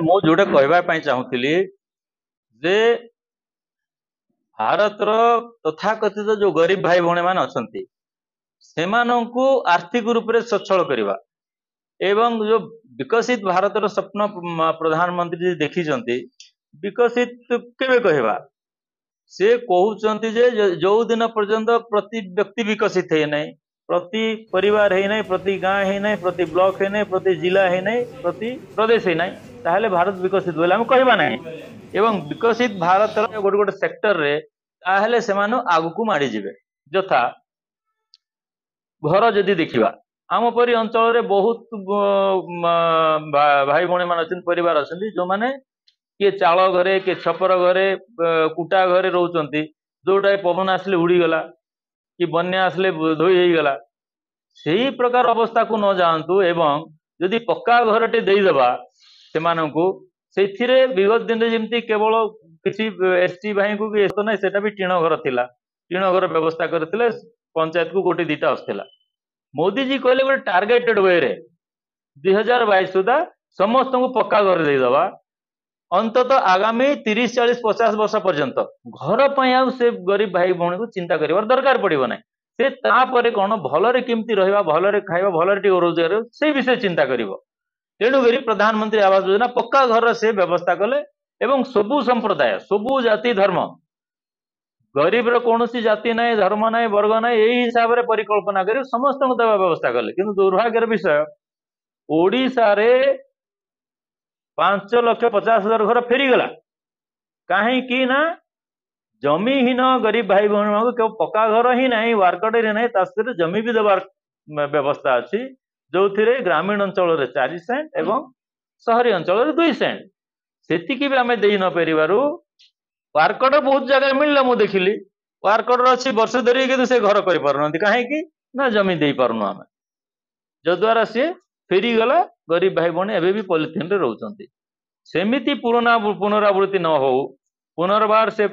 मो जोड़े कहवाई चाहूली जे भारत तथा कथित जो गरीब भाई भाई मान अच्छा से आर्थिक रूप से सच्छल करवा एवं जो विकसित भारत स्वप्न प्रधानमंत्री जी देखी विकसित के कह से कहते जो, जो दिन पर्यत प्रति व्यक्ति विकसित है ना प्रति परिवार है ना प्रति गाँव है ना प्रति ब्लक है ना प्रति जिला है ना प्रति प्रदेश है ना ତାହେଲେ ଭାରତ ବିକଶିତ ବୋଲି ଆମେ କହିବା ନାହିଁ ଏବଂ ବିକଶିତ ଭାରତର ଗୋଟେ ଗୋଟେ ସେକ୍ଟରରେ ତାହେଲେ ସେମାନେ ଆଗକୁ ମାଡ଼ିଯିବେ ଯଥା ଘର ଯଦି ଦେଖିବା ଆମ ପରି ଅଞ୍ଚଳରେ ବହୁତ ଭାଇ ଭଉଣୀମାନେ ଅଛନ୍ତି ପରିବାର ଅଛନ୍ତି ଯେଉଁମାନେ କିଏ ଚାଳ ଘରେ କିଏ ଛପର ଘରେ କୁଟା ଘରେ ରହୁଛନ୍ତି ଯୋଉଟା ପବନ ଆସିଲେ ଉଡ଼ିଗଲା କି ବନ୍ୟା ଆସିଲେ ଧୋଇ ହେଇଗଲା ସେହି ପ୍ରକାର ଅବସ୍ଥାକୁ ନ ଯାଆନ୍ତୁ ଏବଂ ଯଦି ପକ୍କା ଘରଟେ ଦେଇଦେବା से विगत दिन जमी केवल किसी एस टी भाई को ये तो ना से टीणघर थी टीणघर व्यवस्था कर पंचायत को गोटे दिटा आसला मोदी जी कहले गोटे टार्गेटेड वे रे दुई हजार बैस सुधा समस्त को पक्का घर देद अंत तो आगामी तीस चालीस पचास वर्ष पर्यत घर पर गरीब भाई भाई को चिंता कर दरकार पड़े ना से कौन भल्ति रहा भल्ते खाइबा भल रोजगार से विषय चिंता कर तेणु कर प्रधानमंत्री आवास योजना पक्का घर से व्यवस्था कले सबू संप्रदाय सबू जाति धर्म गरीब रोसी जाति ना धर्म ना वर्ग ना यही हिसाब से परिकल्पना कर समस्त देवा व्यवस्था कले कि दुर्भाग्य विषय ओडे पांच लक्ष पचास हजार घर फेरीगला कहीं ना जमी ही न गरीब भाई भाग पक्का घर ही ना वारकटे ना जमी भी देवार व्यवस्था अच्छी ଯୋଉଥିରେ ଗ୍ରାମୀଣ ଅଞ୍ଚଳରେ ଚାରି ସେଣ୍ଟ ଏବଂ ସହରୀ ଅଞ୍ଚଳରେ ଦୁଇ ସେଣ୍ଟ ସେତିକି ବି ଆମେ ଦେଇ ନପାରିବାରୁ ୱାର୍କଡ ବହୁତ ଜାଗାରେ ମିଳିଲା ମୁଁ ଦେଖିଲି ୱାର୍କଡର ଅଛି ବର୍ଷ ଧରି କିନ୍ତୁ ସେ ଘର କରିପାରୁନାହାନ୍ତି କାହିଁକି ନା ଜମି ଦେଇପାରୁନୁ ଆମେ ଯଦ୍ୱାରା ସିଏ ଫେରିଗଲା ଗରିବ ଭାଇ ଭଉଣୀ ଏବେ ବି ପଲିଥିନରେ ରହୁଛନ୍ତି ସେମିତି ପୁରୁଣା ପୁନରାବୃତ୍ତି ନ ହଉ ପୁନର୍ବାର ସେ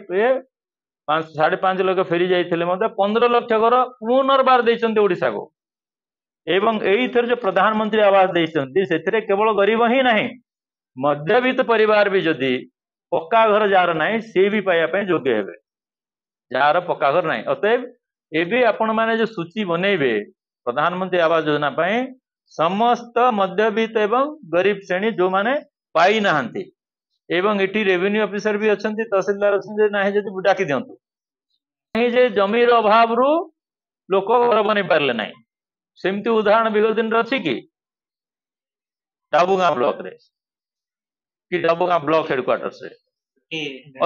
ପାଞ୍ଚ ସାଢ଼େ ପାଞ୍ଚ ଲକ୍ଷ ଫେରି ଯାଇଥିଲେ ମଧ୍ୟ ପନ୍ଦର ଲକ୍ଷ ଘର ପୁନର୍ବାର ଦେଇଛନ୍ତି ଓଡ଼ିଶାକୁ एवं यही जो प्रधानमंत्री आवास देखते केवल गरीब ही ना मध्यवित्त पर भी जदि पक्का घर जार ना सी भी पाइबा योग्य हे जार पक्का घर ना अतएव एवं आपण मैंने जो सूची बनइबे प्रधानमंत्री आवास योजना समस्त मध्यवित्त एवं गरीब श्रेणी जो मैंने पाई एवं ये रेवेन्यू अफिसर भी अच्छा तहसीलदार अच्छे ना जो डाक दिंतु जमीर अभाव रू लोक घर बन पारे ना ସେମିତି ଉଦାହରଣ ବିଗତ ଦିନରେ ଅଛି କି ଡାବୁଗାଁ ବ୍ଲକରେ କି ଡାବୁଗାଁ ବ୍ଲକ ହେଡକ୍ୱାର୍ଟର୍ସରେ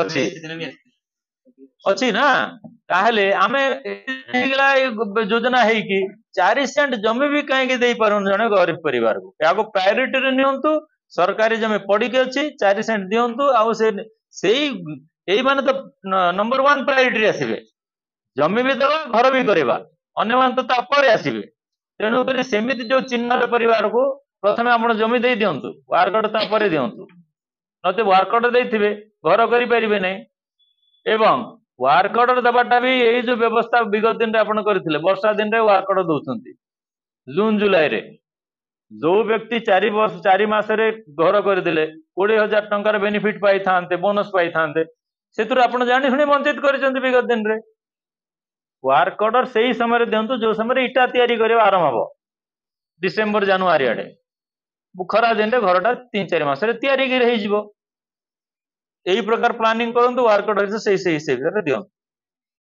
ଅଛି ଅଛି ନା ତାହେଲେ ଆମେ ହେଇଗଲା ଯୋଜନା ହେଇକି ଚାରି ସେଣ୍ଟ ଜମି ବି କାହିଁକି ଦେଇପାରୁନୁ ଜଣେ ଗରିବ ପରିବାରକୁ ଏହାକୁ ପ୍ରାୟୋରିଟିରେ ନିଅନ୍ତୁ ସରକାରୀ ଜମି ପଡିକି ଅଛି ଚାରି ସେଣ୍ଟ ଦିଅନ୍ତୁ ଆଉ ସେ ସେଇ ଏଇମାନେ ତ ନମ୍ବର ୱାନ୍ ପ୍ରାୟୋରିଟିରେ ଆସିବେ ଜମି ବି ଦେବା ଘର ବି କରିବା ଅନ୍ୟମାନେ ତ ତାପରେ ଆସିବେ तेणुकरी जो चिन्ह पर प्रथम आप जमी दे दिंतु वारकट तापर दिंतु ना वारकट देते घर करें वारकट दबाटा भी यही जो व्यवस्था विगत दिन आप बर्षा दिन में वारकट दौरान जून जुलाई में जो व्यक्ति चार चारिमास घर करदे कोड़े हजार टकर बेनिफिट पाई बोनस पाई से आप जाणीशु वंचित करगत दिन में ওয়ার্ক অর্ডর সেই সময় দিন্তু যে সময় ইটা তৈরি করা আরম্ভ হব ডিসেম্বর জানুয়ারি আড়ে খরা দিনে ঘরটা তিন চারি মাসে তৈরি করে হয়ে যাব এই প্রকার প্ল্যানিং করন্তু ওয়ার্ক অর্ডর সেই সেই হিসাবে দিও